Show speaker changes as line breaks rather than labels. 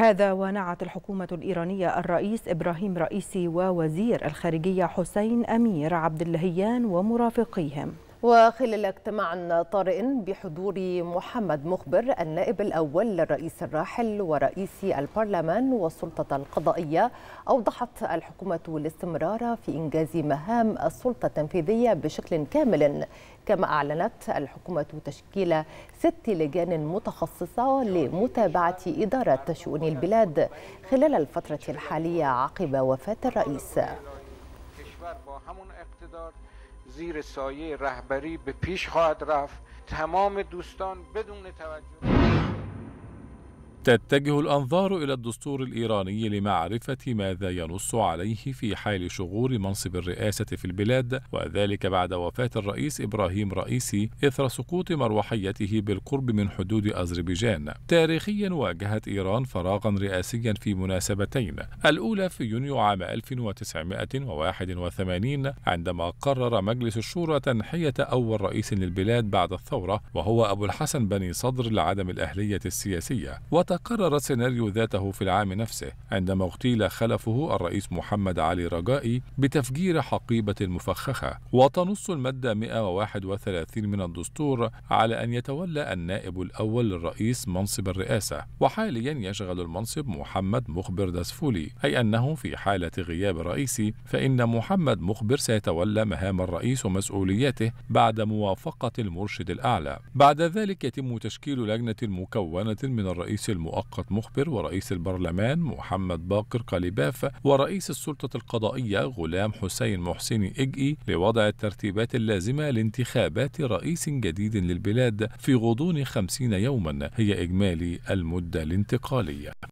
هذا ونعت الحكومة الإيرانية الرئيس إبراهيم رئيسي ووزير الخارجية حسين أمير عبد اللهيان ومرافقيهم وخلال اجتماع طارئ بحضور محمد مخبر النائب الأول للرئيس الراحل ورئيس البرلمان والسلطة القضائية أوضحت الحكومة الاستمرار في إنجاز مهام السلطة التنفيذية بشكل كامل كما أعلنت الحكومة تشكيل ست لجان متخصصة لمتابعة إدارة شؤون البلاد خلال الفترة الحالية عقب وفاة الرئيس
زیر سایه رهبری به پیش خواهد رفت تمام دوستان بدون توجه تتجه الأنظار إلى الدستور الإيراني لمعرفة ماذا ينص عليه في حال شغور منصب الرئاسة في البلاد وذلك بعد وفاة الرئيس إبراهيم رئيسي إثر سقوط مروحيته بالقرب من حدود أذربيجان تاريخيا واجهت إيران فراغا رئاسيا في مناسبتين الأولى في يونيو عام 1981 عندما قرر مجلس الشورى تنحية أول رئيس للبلاد بعد الثورة وهو أبو الحسن بني صدر لعدم الأهلية السياسية تكرر السيناريو ذاته في العام نفسه عندما اغتيل خلفه الرئيس محمد علي رجائي بتفجير حقيبة مفخخة وتنص المادة 131 من الدستور على أن يتولى النائب الأول للرئيس منصب الرئاسة وحاليا يشغل المنصب محمد مخبر دسفولي أي أنه في حالة غياب رئيسي فإن محمد مخبر سيتولى مهام الرئيس ومسؤولياته بعد موافقة المرشد الأعلى بعد ذلك يتم تشكيل لجنة مكونة من الرئيس المؤقت مخبر ورئيس البرلمان محمد باقر قليباف ورئيس السلطة القضائية غلام حسين محسني إجئي لوضع الترتيبات اللازمة لانتخابات رئيس جديد للبلاد في غضون خمسين يوما هي إجمالي المدة الانتقالية